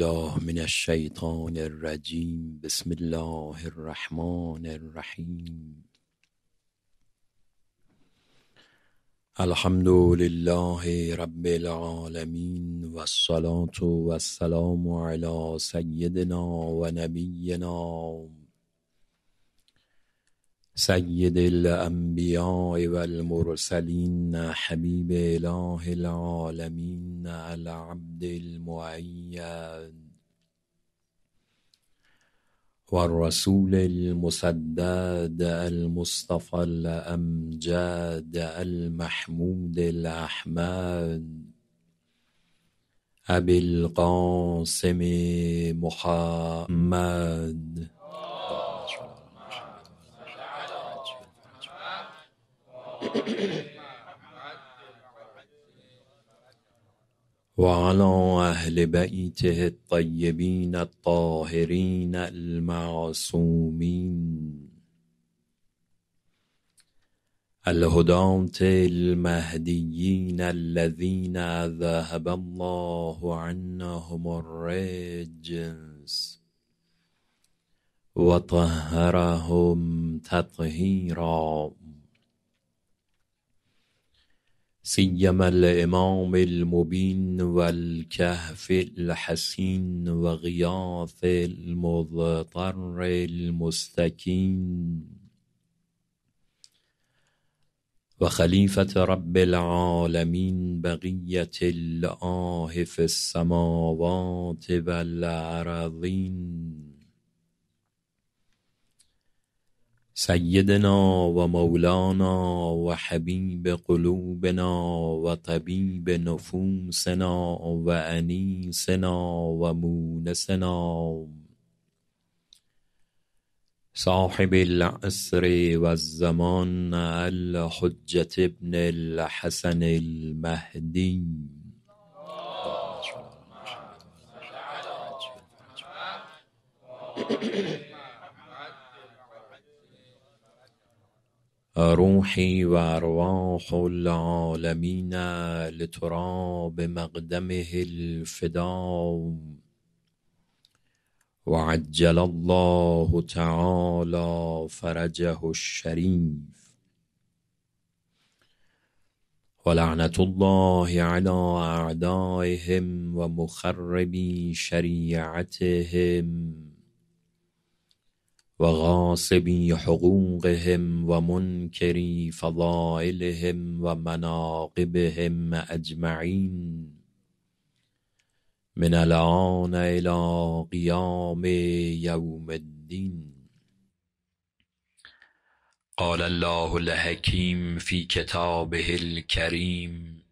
بالله من الشیطان الرجیم بسم الله الرحمن الرحیم الحمد لله رب العالمين والصلاة والسلام على سيدنا ونبينا و سيد الأنبياء والمرسلين حبيب إله العالمين العبد المؤيد والرسول المسداد المصطفى الأمجاد المحمود الأحمد أبي القاسم محمد وعلى أهل بيته الطيبين الطاهرين المعصومين الهداة المهديين الذين ذهب الله عنهم الرجس وطهرهم تطهيرا سیما الامام المبین والکهف الکهف الحسین و المضطر المستکین و رب العالمین بقیت الله السماوات و سيدنا ومولانا وحبيب قلوبنا وطبيب نفوسنا وأنيسنا ومونسنا صاحب العصر والزمان الحجة ابن الحسن المهدي Thank آه. you. و وأرواح العالمین لتراب مقدمه الفدا وعجل الله تعالى فرجه الشريف ولعنة الله على أعدائهم ومخربي شريعتهم و غاصبی حقوقهم و منکری فضائلهم و مناقبهم اجمعین من الان الی قیام یوم الدین قال الله الحكيم في كتابه الكريم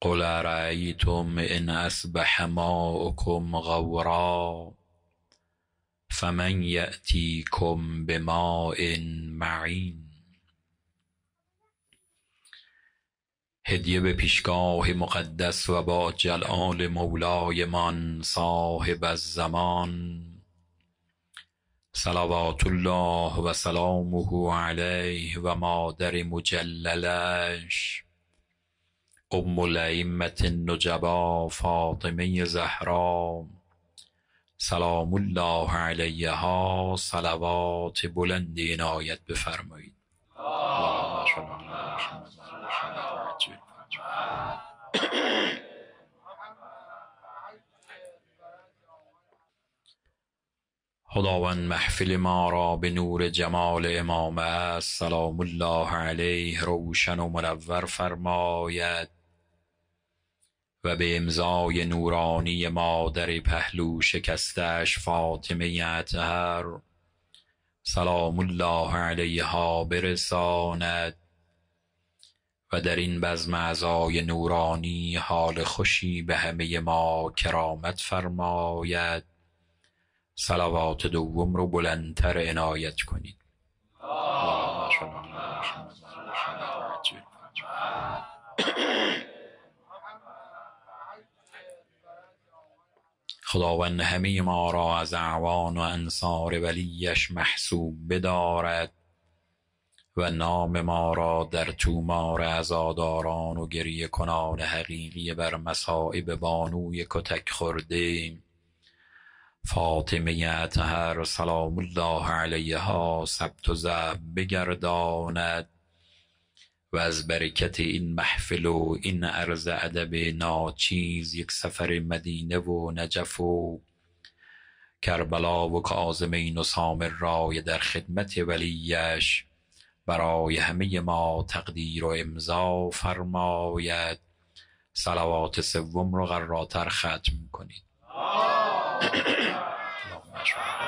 قل رأیتم ان اصبح ماؤکم غورا فمن یأتیکم بماء معین هدیه به پیشگاه مقدس و با جلال مولایمان صاحب الزمان صلوات الله و سلامه علیه و مادر مجللش ام الائمه النجبا فاطمه زهرا سلام الله علیه ها صلوات بلند عنایت بفرمایید خداوند محفل ما را به نور جمال امام است سلام الله علیه روشن و منور فرماید و به امضای نورانی مادر پهلو شکستش فاطمه اطهر سلام الله علیها برساند و در این بزم اعضای نورانی حال خوشی به همه ما کرامت فرماید صلوات دوم رو بلندتر عنایت کنید خداوند همه ما را از اعوان و انصار ولیش محسوب بدارد و نام ما را در تومار عزاداران و گریه کنان حقیقی بر مصائب بانوی کتک خورده فاطمه اطهر سلام الله علیها ثبت و ضبط بگرداند و از برکت این محفل و این عرض ادب ناچیز یک سفر مدینه و نجف و کربلا و کاظمین و سامر رای در خدمت ولیش برای همه ما تقدیر و امضا فرماید سلوات سوم رو قراتر ختم کنید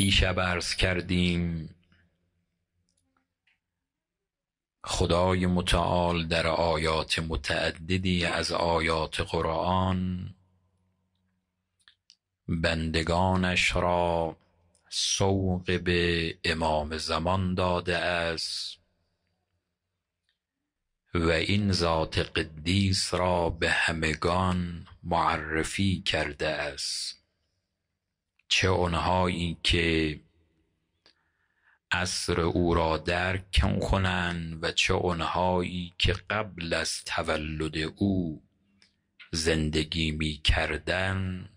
دیشب عرض کردیم خدای متعال در آیات متعددی از آیات قرآن بندگانش را سوق به امام زمان داده است و این ذات قدیس را به همگان معرفی کرده است چه آنهایی که عصر او را درک کنند و چه اونهایی که قبل از تولد او زندگی می کردن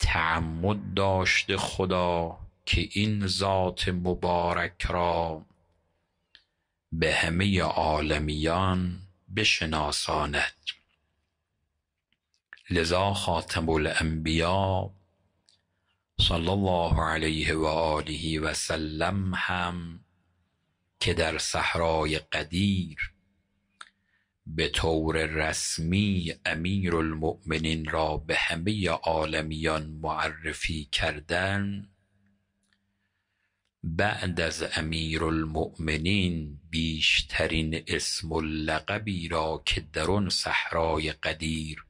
تعمد داشته خدا که این ذات مبارک را به همه عالمیان بشناساند لذا خاتم الانبیا صلی الله علیه و آله و سلم هم که در صحرای قدیر به طور رسمی امیر المؤمنین را به همه عالمیان معرفی کردن بعد از امیر المؤمنین بیشترین اسم اللقبی را که در آن صحرای قدیر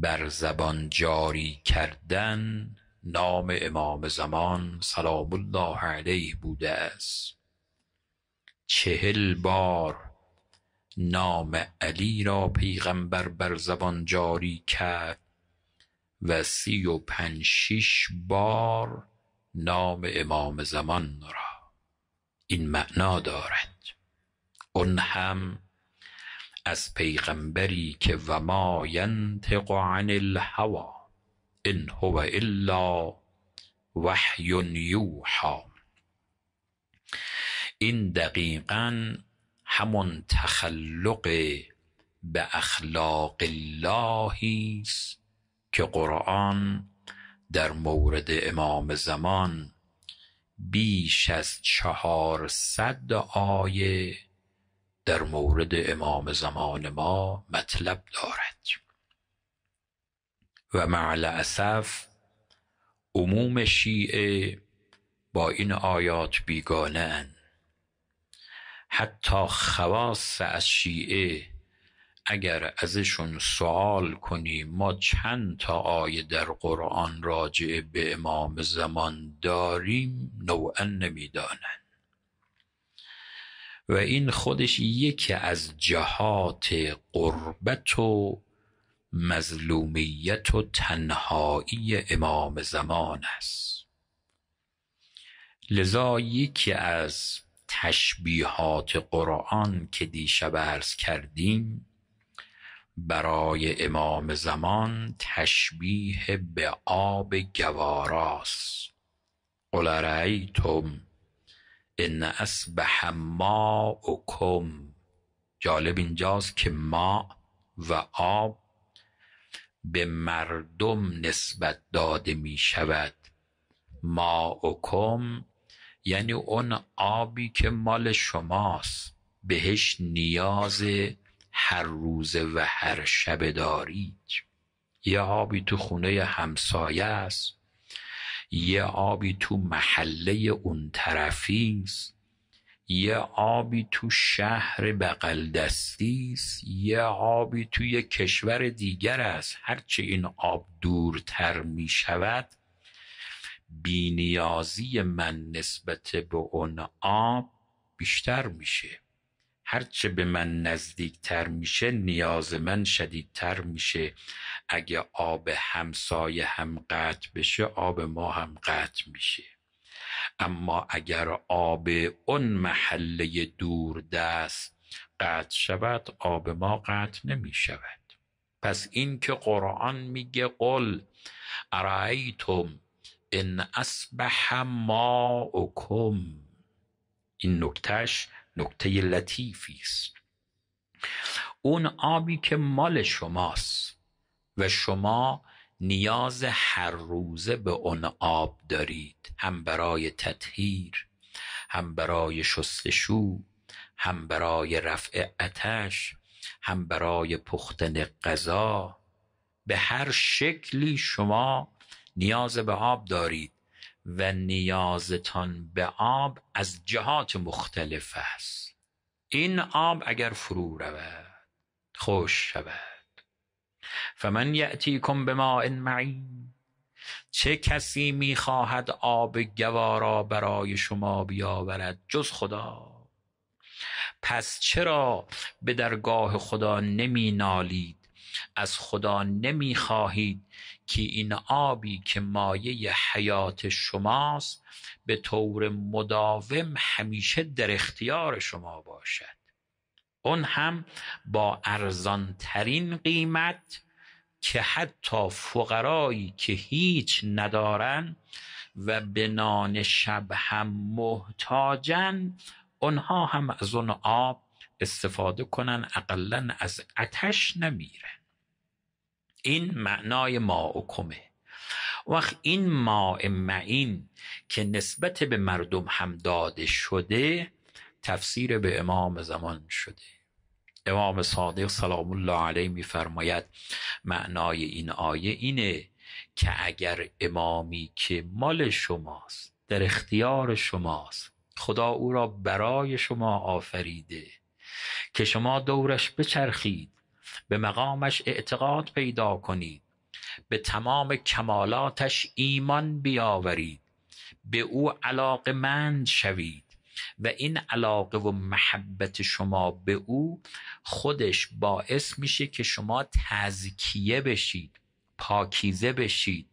بر زبان جاری کردن نام امام زمان سلام الله علیه بوده است چهل بار نام علی را پیغمبر بر زبان جاری کرد و سی و پنج شیش بار نام امام زمان را این معنا دارد اون هم از پیغمبری که و ما ینطق عن الهوی ان هو الا وحی یوحا این دقیقا همون تخلق به اخلاق اللهی است که قرآن در مورد امام زمان بیش از چهارصد آیه در مورد امام زمان ما مطلب دارد و معل اسف عموم شیعه با این آیات بیگانه حتی خواص از شیعه اگر ازشون سوال کنیم ما چند تا آیه در قرآن راجع به امام زمان داریم نوعا نمیدانند و این خودش یکی از جهات قربت و مظلومیت و تنهایی امام زمان است لذا یکی از تشبیهات قرآن که دیشب عرض کردیم برای امام زمان تشبیه به آب گواراست قل رأیتم ان و کم جالب اینجاست که ما و آب به مردم نسبت داده می شود ما و کم یعنی اون آبی که مال شماست بهش نیاز هر روزه و هر شب دارید یه آبی تو خونه همسایه است یه آبی تو محله اون طرفی است یه آبی تو شهر بغل دستی است یه آبی تو یه کشور دیگر است هرچه این آب دورتر می شود بینیازی من نسبت به اون آب بیشتر میشه هرچه به من نزدیکتر میشه نیاز من شدیدتر میشه اگه آب همسایه هم قطع بشه آب ما هم قطع میشه اما اگر آب اون محله دور دست قطع شود آب ما قطع نمی شود پس این که قرآن میگه قل ارائیتم ان اصبح اکم این نکتش، نکته لطیفی است اون آبی که مال شماست و شما نیاز هر روزه به اون آب دارید هم برای تطهیر هم برای شستشو هم برای رفع اتش هم برای پختن غذا به هر شکلی شما نیاز به آب دارید و نیازتان به آب از جهات مختلف است این آب اگر فرو رود خوش شود فمن ما این معین چه کسی میخواهد آب گوارا برای شما بیاورد جز خدا پس چرا به درگاه خدا نمی نالید از خدا نمیخواهید که این آبی که مایه حیات شماست به طور مداوم همیشه در اختیار شما باشد اون هم با ارزانترین قیمت که حتی فقرایی که هیچ ندارن و به نان شب هم محتاجن اونها هم از اون آب استفاده کنن اقلا از اتش نمیره این معنای ما اکمه وقت این ماء معین که نسبت به مردم هم داده شده تفسیر به امام زمان شده امام صادق سلام الله علیه میفرماید معنای این آیه اینه که اگر امامی که مال شماست در اختیار شماست خدا او را برای شما آفریده که شما دورش بچرخید به مقامش اعتقاد پیدا کنید به تمام کمالاتش ایمان بیاورید به او علاقه مند شوید و این علاقه و محبت شما به او خودش باعث میشه که شما تزکیه بشید پاکیزه بشید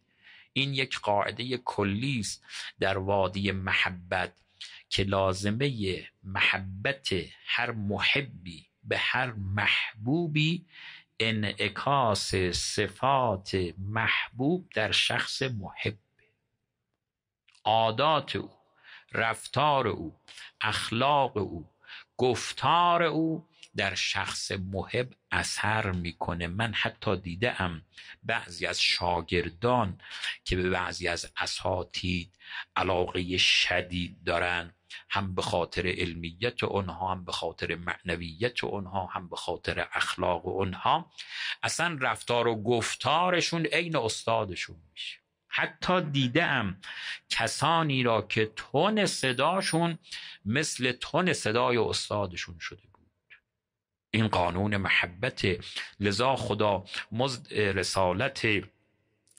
این یک قاعده کلی است در وادی محبت که لازمه محبت هر محبی به هر محبوبی انعکاس صفات محبوب در شخص محب عادات او رفتار او اخلاق او گفتار او در شخص محب اثر میکنه من حتی دیده بعضی از شاگردان که به بعضی از اساتید علاقه شدید دارند. هم به خاطر علمیت اونها هم به خاطر معنویت اونها هم به خاطر اخلاق اونها اصلا رفتار و گفتارشون عین استادشون میشه حتی دیدم کسانی را که تون صداشون مثل تون صدای استادشون شده بود این قانون محبت لذا خدا مزد رسالت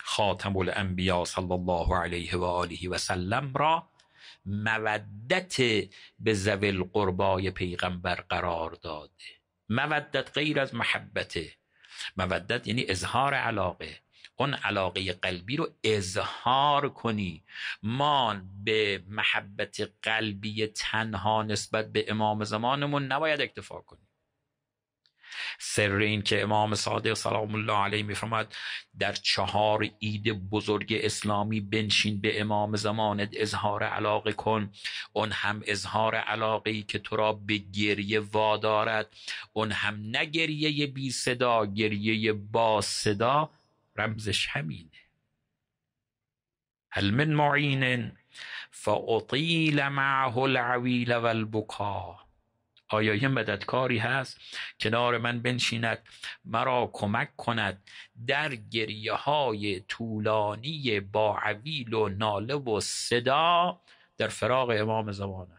خاتم الانبیا صلی الله علیه و آله و سلم را مودت به زویل قربای پیغمبر قرار داده مودت غیر از محبته مودت یعنی اظهار علاقه اون علاقه قلبی رو اظهار کنی ما به محبت قلبی تنها نسبت به امام زمانمون نباید اکتفا کنیم سر این که امام صادق سلام الله علیه میفرماد در چهار عید بزرگ اسلامی بنشین به امام زمانت اظهار علاقه کن اون هم اظهار علاقه ای که تو را به گریه وادارد اون هم نه گریه بی صدا گریه با صدا رمزش همینه هل من معین فاطیل معه العویل و آیا یه مددکاری هست کنار من بنشیند مرا کمک کند در گریه های طولانی با عویل و ناله و صدا در فراغ امام زمانه؟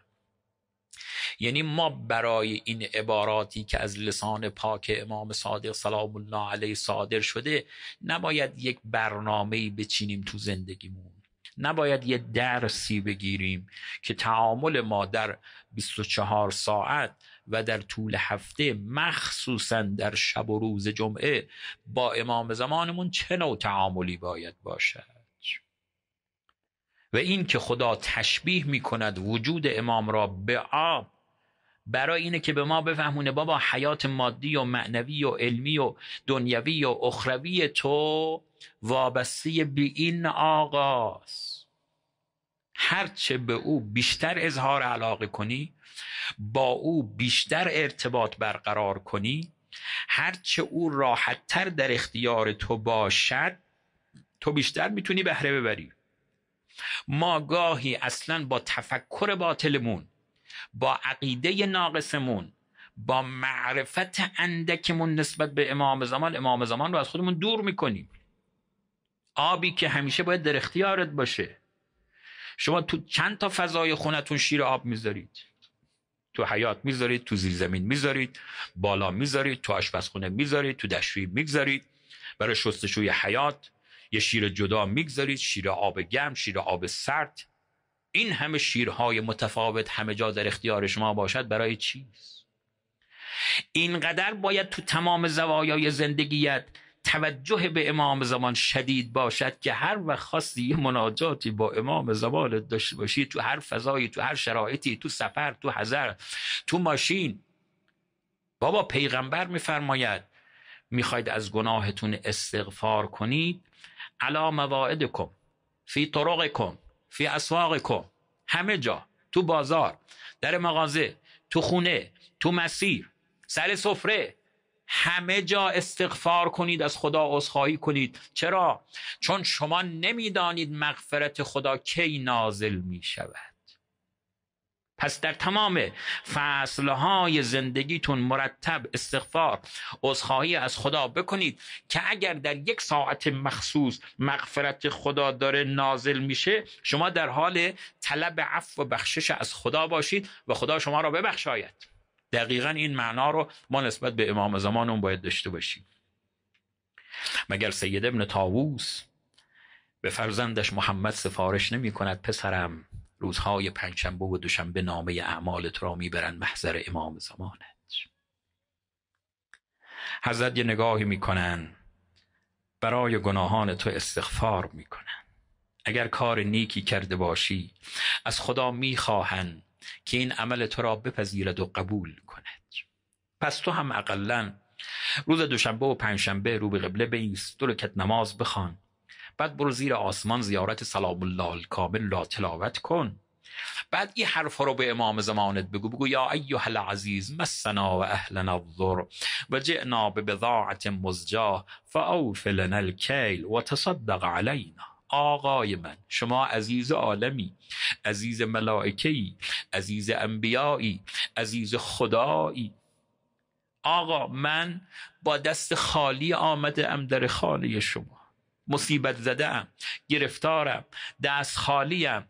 یعنی ما برای این عباراتی که از لسان پاک امام صادق سلام الله علیه صادر شده نباید یک برنامه بچینیم تو زندگیمون نباید یه درسی بگیریم که تعامل ما در 24 ساعت و در طول هفته مخصوصا در شب و روز جمعه با امام زمانمون چه نوع تعاملی باید باشد و این که خدا تشبیه می کند وجود امام را به آب برای اینه که به ما بفهمونه بابا حیات مادی و معنوی و علمی و دنیوی و اخروی تو وابسته به این آغاز هرچه به او بیشتر اظهار علاقه کنی با او بیشتر ارتباط برقرار کنی هرچه او راحتتر در اختیار تو باشد تو بیشتر میتونی بهره ببری ما گاهی اصلا با تفکر باطلمون با عقیده ناقصمون با معرفت اندکمون نسبت به امام زمان امام زمان رو از خودمون دور میکنیم آبی که همیشه باید در اختیارت باشه شما تو چند تا فضای خونتون شیر آب میذارید تو حیات میذارید تو زیر زمین میذارید بالا میذارید تو آشپزخونه میذارید تو دشوی میگذارید برای شستشوی حیات یه شیر جدا میگذارید شیر آب گرم شیر آب سرد این همه شیرهای متفاوت همه جا در اختیار شما باشد برای چیست اینقدر باید تو تمام زوایای زندگیت توجه به امام زمان شدید باشد که هر وقت خواستی یه مناجاتی با امام زمان داشته باشی تو هر فضایی تو هر شرایطی تو سفر تو حضر تو ماشین بابا پیغمبر میفرماید میخواید از گناهتون استغفار کنید علا مواعدکم فی طرقکم فی اسواقکم همه جا تو بازار در مغازه تو خونه تو مسیر سر سفره همه جا استغفار کنید از خدا عذرخواهی کنید چرا چون شما نمیدانید مغفرت خدا کی نازل می شود پس در تمام فصلهای زندگیتون مرتب استغفار عذرخواهی از خدا بکنید که اگر در یک ساعت مخصوص مغفرت خدا داره نازل میشه شما در حال طلب عفو و بخشش از خدا باشید و خدا شما را ببخشاید دقیقا این معنا رو ما نسبت به امام زمانمون باید داشته باشیم مگر سید ابن تاووس به فرزندش محمد سفارش نمی کند پسرم روزهای پنجشنبه و دوشنبه نامه اعمالت را میبرند محضر امام زمانت حضرت یه نگاهی میکنن برای گناهان تو استغفار میکنن اگر کار نیکی کرده باشی از خدا میخواهند که این عمل تو را بپذیرد و قبول کند پس تو هم اقلا روز دوشنبه و پنجشنبه رو به قبله بیست دو نماز بخوان بعد برو زیر آسمان زیارت سلام الله کامل لا تلاوت کن بعد این ها رو به امام زمانت بگو بگو یا ایها العزیز مسنا و اهلنا الظر و جئنا به بضاعت مزجاه فا لنا الکیل و تصدق علینا آقای من شما عزیز عالمی عزیز ملائکی عزیز انبیایی عزیز خدایی آقا من با دست خالی آمده ام در خانه شما مصیبت زده ام گرفتارم دست خالیم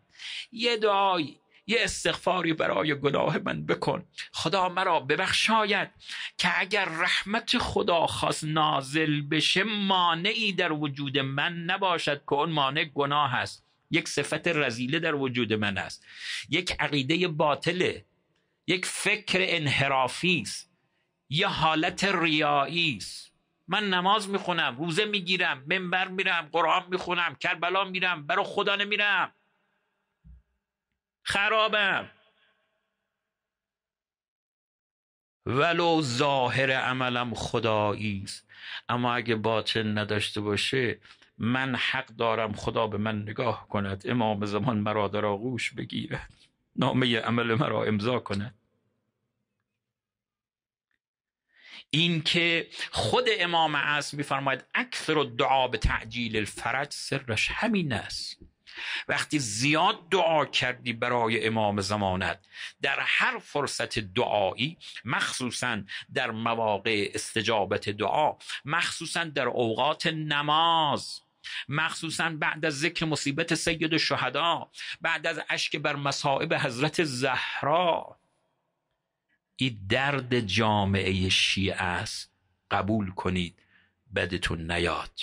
یه دعایی یه استغفاری برای گناه من بکن خدا مرا ببخشاید که اگر رحمت خدا خواست نازل بشه مانعی در وجود من نباشد که اون مانع گناه است یک صفت رزیله در وجود من است یک عقیده باطله یک فکر انحرافی است یه حالت ریایی است من نماز میخونم روزه میگیرم منبر میرم قرآن میخونم کربلا میرم برا خدا نمیرم خرابم ولو ظاهر عملم خدایی است اما اگه باطن نداشته باشه من حق دارم خدا به من نگاه کند امام زمان مرا در آغوش بگیرد نامه عمل مرا امضا کند اینکه خود امام عصر میفرماید اکثر دعا به تعجیل الفرج سرش همین است وقتی زیاد دعا کردی برای امام زمانت در هر فرصت دعایی مخصوصا در مواقع استجابت دعا مخصوصا در اوقات نماز مخصوصا بعد از ذکر مصیبت سید شهدا بعد از اشک بر مصائب حضرت زهرا این درد جامعه شیعه است قبول کنید بدتون نیاد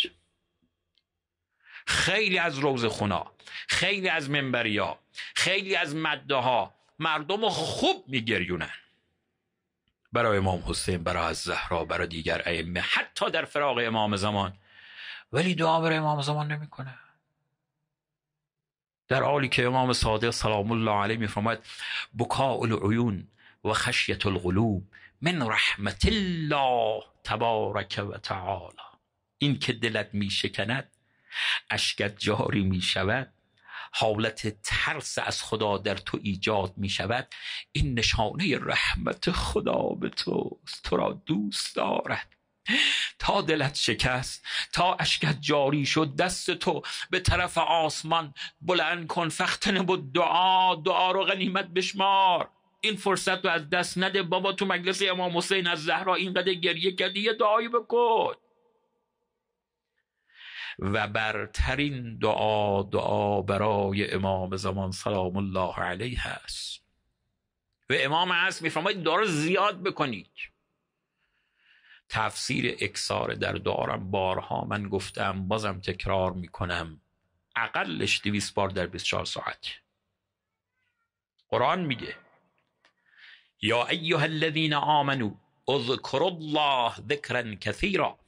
خیلی از روز خونا خیلی از منبریا خیلی از مده ها مردم خوب میگریونن برای امام حسین برای از زهرا برای دیگر ائمه حتی در فراغ امام زمان ولی دعا برای امام زمان نمیکنه در حالی که امام صادق سلام الله علیه میفرماید بکاء العیون و خشیت القلوب من رحمت الله تبارک و تعالی این که دلت می شکند اشکت جاری می شود حالت ترس از خدا در تو ایجاد می شود این نشانه رحمت خدا به توست تو را دوست دارد تا دلت شکست تا اشکت جاری شد دست تو به طرف آسمان بلند کن فختن بود دعا دعا رو غنیمت بشمار این فرصت رو از دست نده بابا تو مجلس امام حسین از زهرا اینقدر گریه کردی یه دعایی بکن و برترین دعا دعا برای امام زمان سلام الله علیه هست و امام هست میفرماید دعا رو زیاد بکنید تفسیر اکسار در دارم بارها من گفتم بازم تکرار میکنم اقلش دویست بار در 24 ساعت قرآن میگه یا ایها الذين آمنوا اذكروا الله ذكرا كثيرا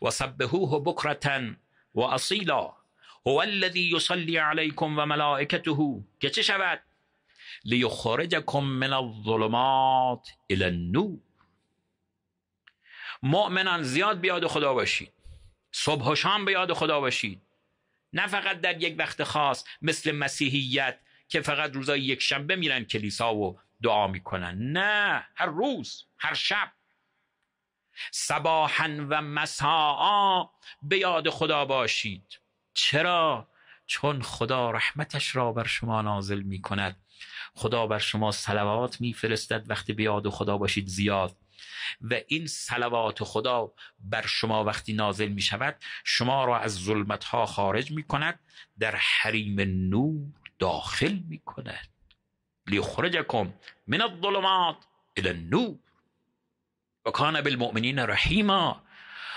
وسبحوه بكرة واصيلا هو الذي يصلي عليكم وملائكته ملائکته که چه شود ليخرجكم من الظلمات الى النور مؤمنان زیاد به خدا باشید صبح و شام به خدا باشید نه فقط در یک وقت خاص مثل مسیحیت که فقط روزای یک شنبه میرن کلیسا و دعا میکنن نه هر روز هر شب صباحا و مساعا به یاد خدا باشید چرا؟ چون خدا رحمتش را بر شما نازل می کند خدا بر شما سلوات میفرستد وقتی به یاد خدا باشید زیاد و این سلوات خدا بر شما وقتی نازل می شود شما را از ظلمت ها خارج می کند در حریم نور داخل می کند لیخرجکم من الظلمات الى النور و کان بالمؤمنین رحیما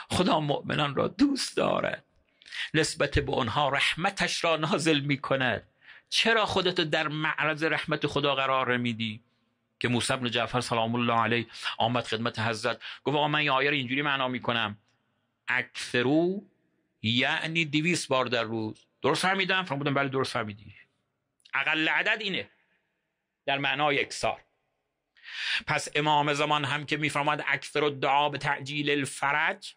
خدا مؤمنان را دوست دارد نسبت به آنها رحمتش را نازل می کند چرا خودتو در معرض رحمت خدا قرار میدی که موسی بن جعفر سلام الله علیه آمد خدمت حضرت گفت آقا من این آیه رو اینجوری معنا میکنم اکثرو یعنی دویست بار در روز درست فهمیدم فرمودم بله درست فهمیدی اقل عدد اینه در معنای اکسار پس امام زمان هم که میفرماید اکثر الدعا به تعجیل الفرج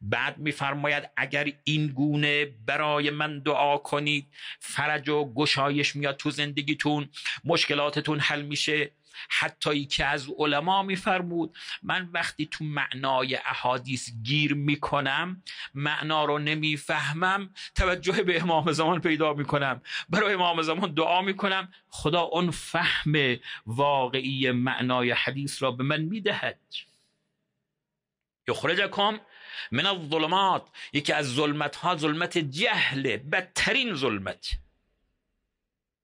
بعد میفرماید اگر این گونه برای من دعا کنید فرج و گشایش میاد تو زندگیتون مشکلاتتون حل میشه حتی که از علما میفرمود من وقتی تو معنای احادیث گیر میکنم معنا رو نمیفهمم توجه به امام زمان پیدا میکنم برای امام زمان دعا میکنم خدا اون فهم واقعی معنای حدیث را به من میدهد یخرجکم من الظلمات یکی از ظلمت ها ظلمت جهله بدترین ظلمت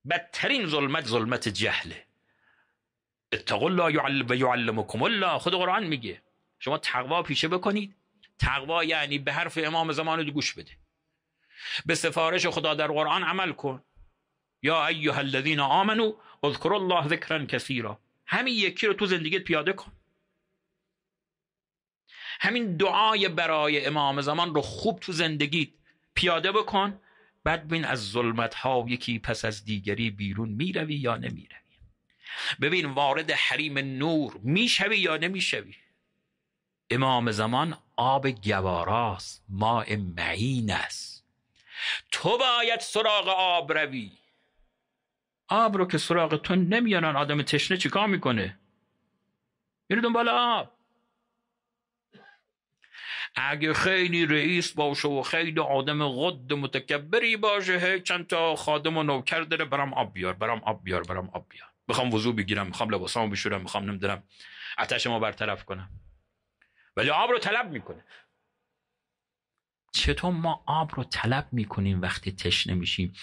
بدترین ظلمت ظلمت جهله اتقوا الله و یعلمکم الله خود قرآن میگه شما تقوا پیشه بکنید تقوا یعنی به حرف امام زمان گوش بده به سفارش خدا در قرآن عمل کن یا ایها الذین آمنو اذکر الله ذکرا کثیرا همین یکی رو تو زندگیت پیاده کن همین دعای برای امام زمان رو خوب تو زندگیت پیاده بکن بعد بین از ظلمت ها یکی پس از دیگری بیرون میروی یا نمیره ببین وارد حریم نور میشوی یا نمیشوی امام زمان آب گواراست ماء معین است تو باید سراغ آب روی آب رو که سراغ تو نمیانن آدم تشنه چیکار میکنه میره دنبال آب اگه خیلی رئیس باشه و خیلی آدم غد متکبری باشه هی چند تا خادم و نوکر داره برام آب بیار برام آب بیار برام آب بیار میخوام وضوع بگیرم میخوام لباسامو بشورم میخوام نمیدونم آتش ما برطرف کنم ولی آب رو طلب میکنه چطور ما آب رو طلب میکنیم وقتی تشنه میشیم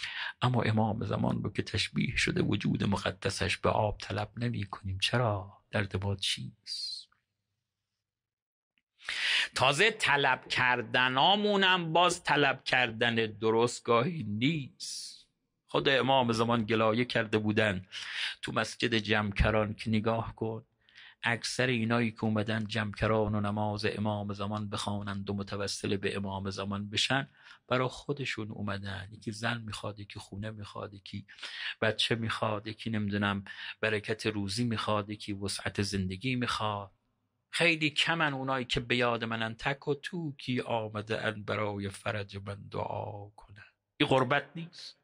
اما امام زمان رو که تشبیه شده وجود مقدسش به آب طلب نمیکنیم چرا در ما چیست تازه طلب کردنامونم باز طلب کردن درستگاهی نیست خود امام زمان گلایه کرده بودن تو مسجد جمکران که نگاه کن اکثر اینایی که اومدن جمکران و نماز امام زمان بخوانند و متوسل به امام زمان بشن برا خودشون اومدن یکی زن میخواد یکی خونه میخواد یکی بچه میخواد یکی نمیدونم برکت روزی میخواد یکی وسعت زندگی میخواد خیلی کمن اونایی که به یاد منن تک و تو کی آمده برای فرج من دعا کنن این غربت نیست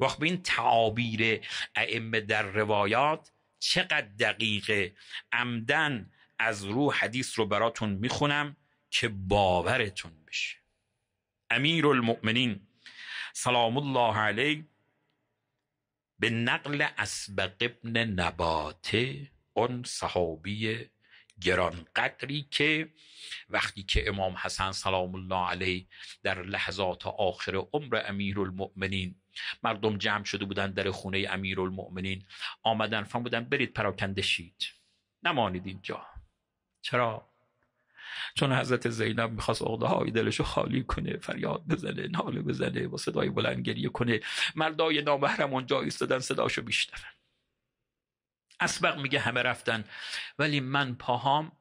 وقت به این تعابیر ائمه در روایات چقدر دقیقه عمدن از رو حدیث رو براتون میخونم که باورتون بشه امیر المؤمنین سلام الله علیه به نقل اسبق ابن نباته اون صحابی گرانقدری که وقتی که امام حسن سلام الله علیه در لحظات آخر عمر امیر المؤمنین مردم جمع شده بودن در خونه امیرالمؤمنین آمدن فهم بودن برید پراکنده شید نمانید اینجا چرا چون حضرت زینب میخواست اغده های رو خالی کنه فریاد بزنه ناله بزنه با صدای بلند گریه کنه مردای نامحرم اونجا ایستادن صداشو میشنون اسبق میگه همه رفتن ولی من پاهام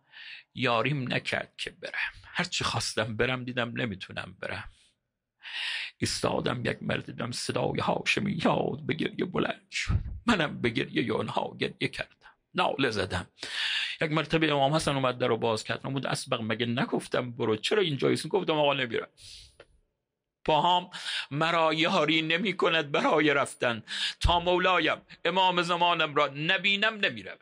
یاریم نکرد که برم هرچی خواستم برم دیدم نمیتونم برم استادم یک مرد دیدم صدای هاشمی یاد به گریه بلند شد منم به گریه آنها گریه کردم ناله زدم یک مرتبه امام حسن اومد در رو باز کرد نمود اسبق مگه نگفتم برو چرا اینجا گفتم آقا نمیرم پاهام مرا یاری نمی کند برای رفتن تا مولایم امام زمانم را نبینم نمیرم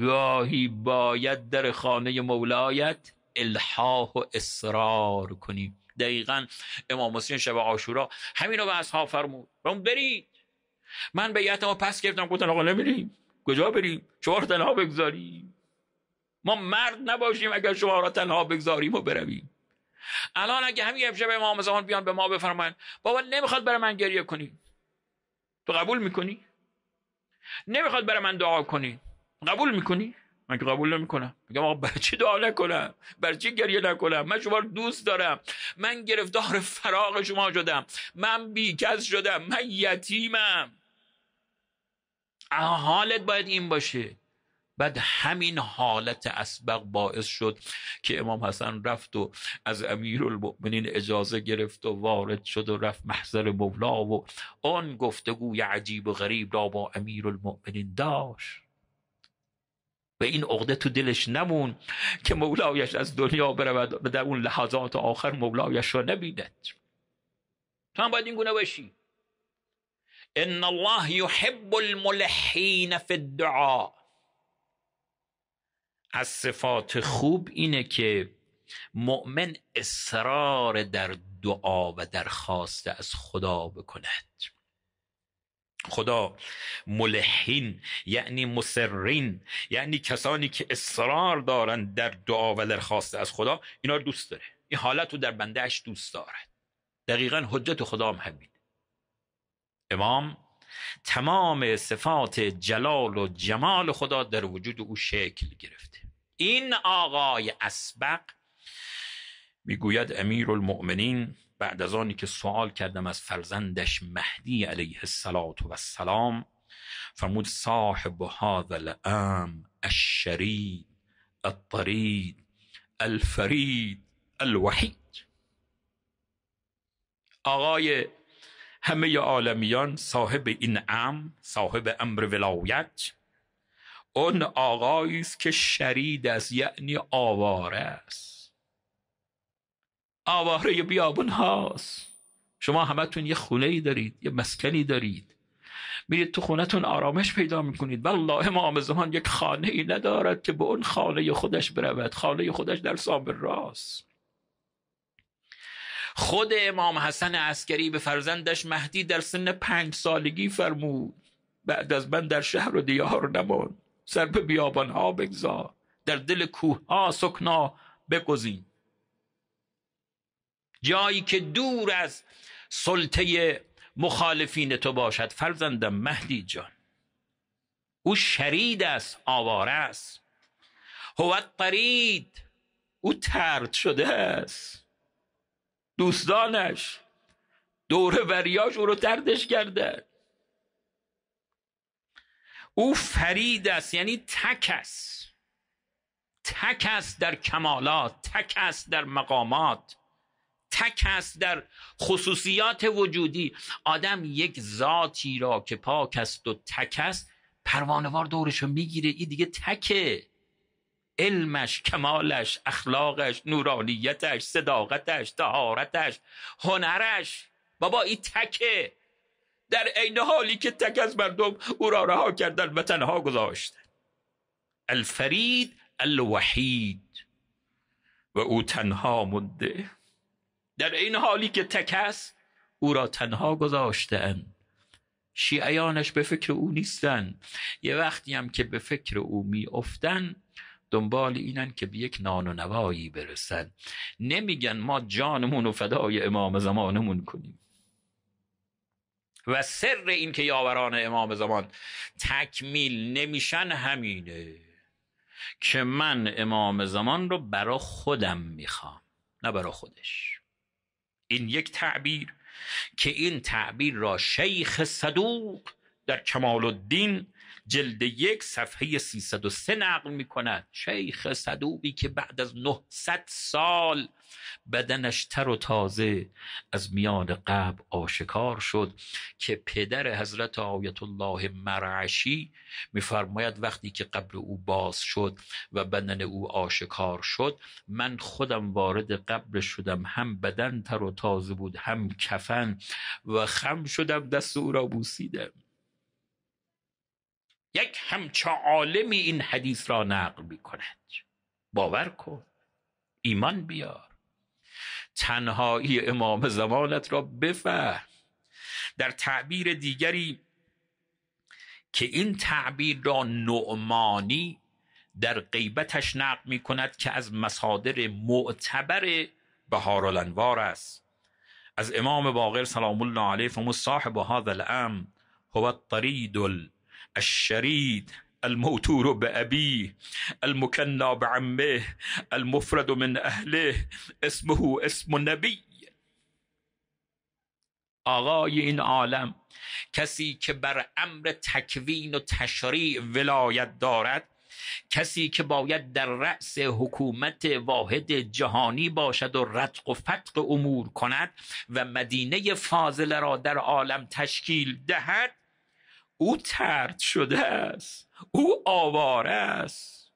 گاهی باید در خانه مولایت الحاح و اصرار کنیم دقیقا امام حسین شب عاشورا همین رو به اصحاب فرمود اون برید من بیعت ما پس گرفتم گفتن آقا نمیریم کجا بریم شما رو تنها بگذاریم ما مرد نباشیم اگر شما را تنها بگذاریم و برویم الان اگه همین امشب امام زمان بیان به ما بفرمایند بابا نمیخواد برای من گریه کنی تو قبول میکنی نمیخواد برای من دعا کنی قبول میکنی من که قبول نمیکنم میگم آقا بچه چی دعا نکنم بر چی گریه نکنم من شما دوست دارم من گرفتار فراغ شما شدم من بیکس شدم من یتیمم حالت باید این باشه بعد همین حالت اسبق باعث شد که امام حسن رفت و از امیر المؤمنین اجازه گرفت و وارد شد و رفت محضر مولا و آن گفتگوی عجیب و غریب را با امیر المؤمنین داشت و این عقده تو دلش نمون که مولایش از دنیا برود و در اون لحظات آخر مولایش را نبیند تو هم باید این گونه باشی ان الله یحب الملحین فی الدعاء از صفات خوب اینه که مؤمن اصرار در دعا و درخواست از خدا بکند خدا ملحین یعنی مسرین یعنی کسانی که اصرار دارند در دعا و درخواست از خدا اینا رو دوست داره این حالت رو در بندهش دوست دارد دقیقا حجت خدا هم همین امام تمام صفات جلال و جمال خدا در وجود او شکل گرفته این آقای اسبق میگوید امیر المؤمنین بعد از آنی که سوال کردم از فرزندش مهدی علیه السلام فرمود صاحب هذا الام الشرید الطرید الفرید الوحید آقای همه عالمیان صاحب این ام صاحب امر ولایت اون آقایی است که شرید است یعنی آواره است آواره بیابون هاست شما همتون یه خونه ای دارید یه مسکنی دارید میرید تو خونتون آرامش پیدا میکنید والله امام زمان یک خانه ای ندارد که به اون خانه خودش برود خانه خودش در سامر راست خود امام حسن عسکری به فرزندش مهدی در سن پنج سالگی فرمود بعد از من در شهر و دیار نمان سر به بیابان ها بگذار در دل کوه ها سکنا بگزین جایی که دور از سلطه مخالفین تو باشد فرزندم مهدی جان او شرید است آواره است هوت قرید او ترد شده است دوستانش دور وریاش او رو تردش کرده او فرید است یعنی تک است تک است در کمالات تک است در مقامات تک است در خصوصیات وجودی آدم یک ذاتی را که پاک است و تک است پروانوار دورش رو میگیره این دیگه تکه علمش کمالش اخلاقش نورانیتش صداقتش تهارتش هنرش بابا این تکه در عین حالی که تک از مردم او را رها کردن و تنها گذاشتن الفرید الوحید و او تنها مده در این حالی که تکس او را تنها گذاشتن شیعیانش به فکر او نیستن یه وقتی هم که به فکر او افتن دنبال اینن که به یک نان و نوایی برسن نمیگن ما جانمون و فدای امام زمانمون کنیم و سر این که یاوران امام زمان تکمیل نمیشن همینه که من امام زمان رو برا خودم میخوام نه برا خودش این یک تعبیر که این تعبیر را شیخ صدوق در کمال الدین جلد یک صفحه 303 نقل می کند شیخ صدوقی که بعد از 900 سال بدنش تر و تازه از میان قبل آشکار شد که پدر حضرت آیت الله مرعشی میفرماید وقتی که قبل او باز شد و بدن او آشکار شد من خودم وارد قبل شدم هم بدن تر و تازه بود هم کفن و خم شدم دست او را بوسیدم یک همچه عالمی این حدیث را نقل می کند باور کن ایمان بیار تنهایی امام زمانت را بفهم در تعبیر دیگری که این تعبیر را نعمانی در غیبتش نقل می کند که از مصادر معتبر بهارالانوار است از امام باقر سلام الله علیه فرمود صاحب هذا الامر هو الطرید الشرید الموتور بأبيه المكنى بعمه المفرد من أهله اسمه اسم نبی آقای این عالم کسی که بر امر تکوین و تشریع ولایت دارد کسی که باید در رأس حکومت واحد جهانی باشد و رتق و فتق امور کند و مدینه فاضله را در عالم تشکیل دهد او ترد شده است او آواره است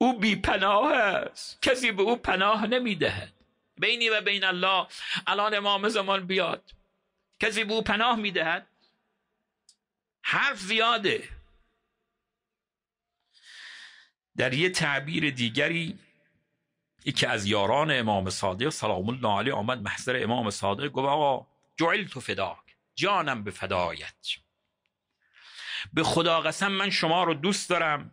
او بی پناه است کسی به او پناه نمیدهد بینی و بین الله الان امام زمان بیاد کسی به او پناه میدهد حرف زیاده در یه تعبیر دیگری یکی از یاران امام صادق سلام الله علیه آمد محضر امام صادق گفت آقا جعل تو فداک جانم به فدایت به خدا قسم من شما رو دوست دارم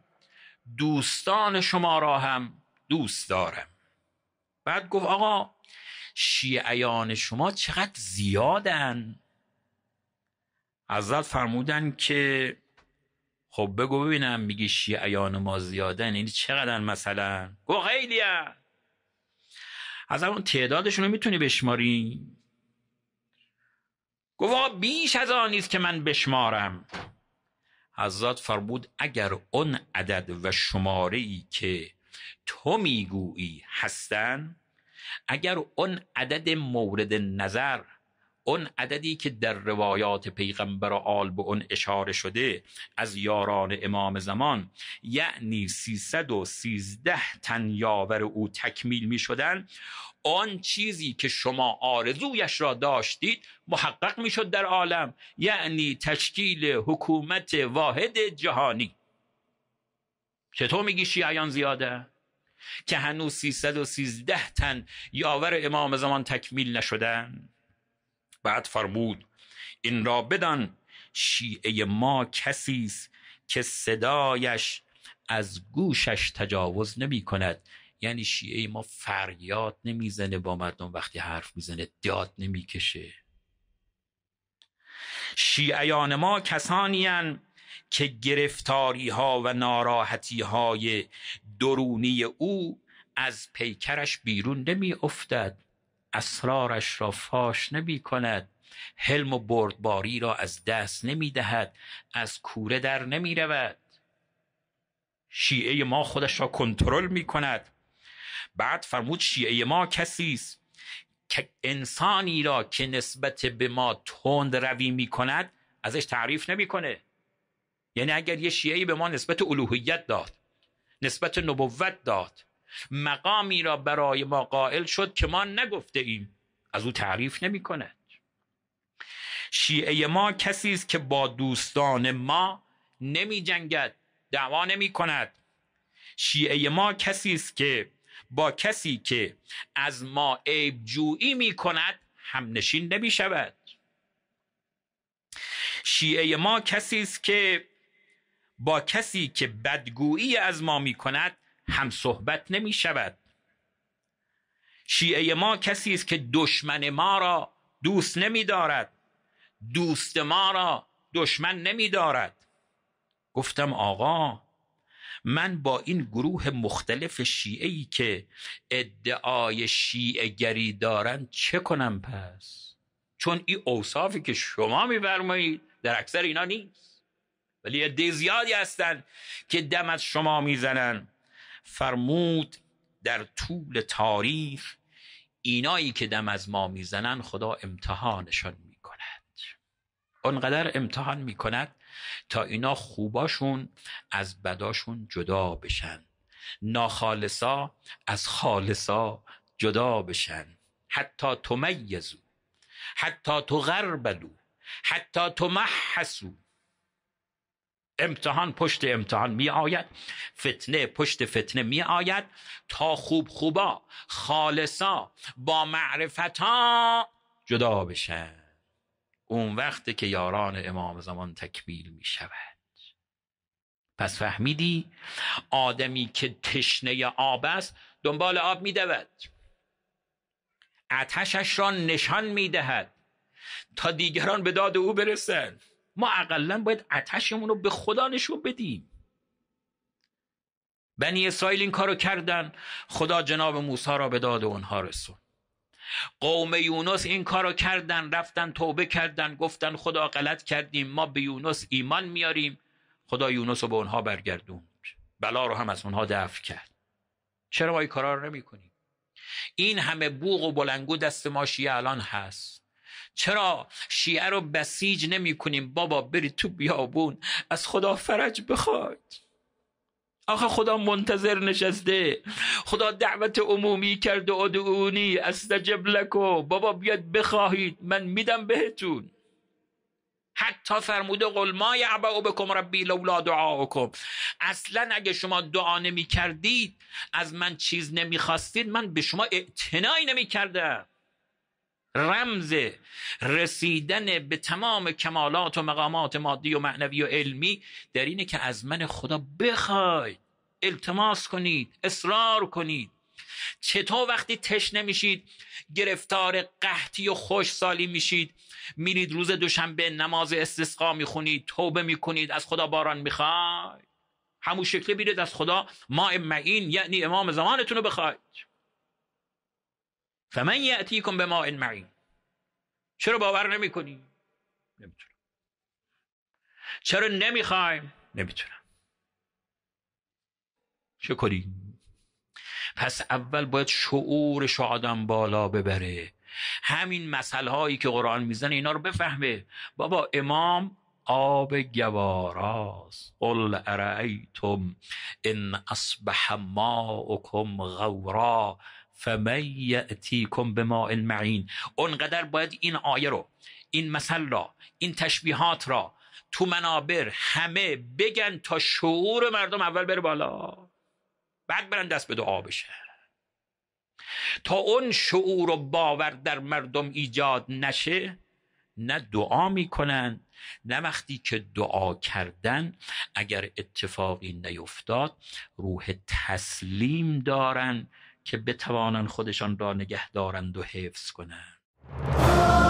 دوستان شما را هم دوست دارم بعد گفت آقا شیعیان شما چقدر زیادن حضرت فرمودن که خب بگو ببینم میگی شیعیان ما زیادن این یعنی چقدر مثلا گفت خیلی از اون تعدادشون رو میتونی بشماری گوا بیش از است که من بشمارم حضرت فرمود اگر اون عدد و شماره ای که تو میگویی هستن اگر اون عدد مورد نظر اون عددی که در روایات پیغمبر و آل به اون اشاره شده از یاران امام زمان یعنی 313 تن یاور او تکمیل می شدن آن چیزی که شما آرزویش را داشتید محقق می شد در عالم یعنی تشکیل حکومت واحد جهانی چطور میگی شیعیان زیاده؟ که هنوز 313 تن یاور امام زمان تکمیل نشدند بعد فرمود این را بدان شیعه ما کسی است که صدایش از گوشش تجاوز نمی کند یعنی شیعه ما فریاد نمیزنه با مردم وقتی حرف میزنه داد نمیکشه شیعیان ما کسانی که گرفتاری ها و ناراحتی های درونی او از پیکرش بیرون نمی افتد اسرارش را فاش نمی کند حلم و بردباری را از دست نمی دهد از کوره در نمی رود شیعه ما خودش را کنترل می کند بعد فرمود شیعه ما کسی است که انسانی را که نسبت به ما تند روی می کند ازش تعریف نمیکنه یعنی اگر یه شیعی به ما نسبت الوهیت داد نسبت نبوت داد مقامی را برای ما قائل شد که ما نگفته ایم از او تعریف نمی کند شیعه ما کسی است که با دوستان ما نمی جنگد دعوا نمی کند شیعه ما کسی است که با کسی که از ما عیب جویی می کند نشین نمی شود شیعه ما کسی است که با کسی که بدگویی از ما می کند هم صحبت نمی شود شیعه ما کسی است که دشمن ما را دوست نمی دارد دوست ما را دشمن نمی دارد گفتم آقا من با این گروه مختلف ای که ادعای شیعه گری دارن چه کنم پس چون این اوصافی که شما میفرمایید در اکثر اینا نیست ولی عده زیادی هستند که دم از شما میزنن فرمود در طول تاریخ اینایی که دم از ما میزنن خدا امتحانشان میکند اونقدر امتحان میکند تا اینا خوباشون از بداشون جدا بشن ناخالصا از خالصا جدا بشن حتی تمیزو حتی تغربلو حتی تمحسو امتحان پشت امتحان می آید فتنه پشت فتنه می آید تا خوب خوبا خالصا با معرفتا جدا بشن اون وقت که یاران امام زمان تکمیل می شود پس فهمیدی آدمی که تشنه آب است دنبال آب می دود آتشش را نشان می دهد تا دیگران به داد او برسند ما اقلا باید عتشمون رو به خدا نشون بدیم بنی اسرائیل این کارو کردن خدا جناب موسی را به داد اونها رسون قوم یونس این کارو کردن رفتن توبه کردن گفتن خدا غلط کردیم ما به یونس ایمان میاریم خدا یونس رو به اونها برگردوند بلا رو هم از اونها دفع کرد چرا ما این کارا رو نمی کنیم؟ این همه بوغ و بلنگو دست ما الان هست چرا شیعه رو بسیج نمی کنیم بابا بری تو بیابون از خدا فرج بخواد آخه خدا منتظر نشسته خدا دعوت عمومی کرد و ادعونی استجب لکو بابا بیاد بخواهید من میدم بهتون حتی فرموده قل ما یعبعو بکم ربی لولا دعاکم اصلا اگه شما دعا نمی کردید از من چیز نمی خواستید من به شما اعتنایی نمی کردم رمز رسیدن به تمام کمالات و مقامات مادی و معنوی و علمی در اینه که از من خدا بخوای التماس کنید اصرار کنید چطور وقتی تشنه میشید گرفتار قحطی و خوش سالی میشید میرید روز دوشنبه نماز استسقا میخونید توبه میکنید از خدا باران میخواید همون شکلی بیرید از خدا ما معین یعنی امام زمانتون رو بخواید فمن یأتیکم به ما این معین چرا باور نمی کنی؟ نمیتونم چرا نمیخوایم؟ نمیتونم چه کنی؟ پس اول باید شعورش آدم بالا ببره همین مسئله هایی که قرآن میزنه اینا رو بفهمه بابا امام آب گواراست قل ارعیتم ان اصبح ماؤکم غورا فمن یأتیکم به ما المعین اونقدر باید این آیه رو این مثل را این تشبیهات را تو منابر همه بگن تا شعور مردم اول بره بالا بعد برن دست به دعا بشه تا اون شعور و باور در مردم ایجاد نشه نه دعا میکنن نه وقتی که دعا کردن اگر اتفاقی نیفتاد روح تسلیم دارن که بتوانند خودشان را نگه دارند و حفظ کنند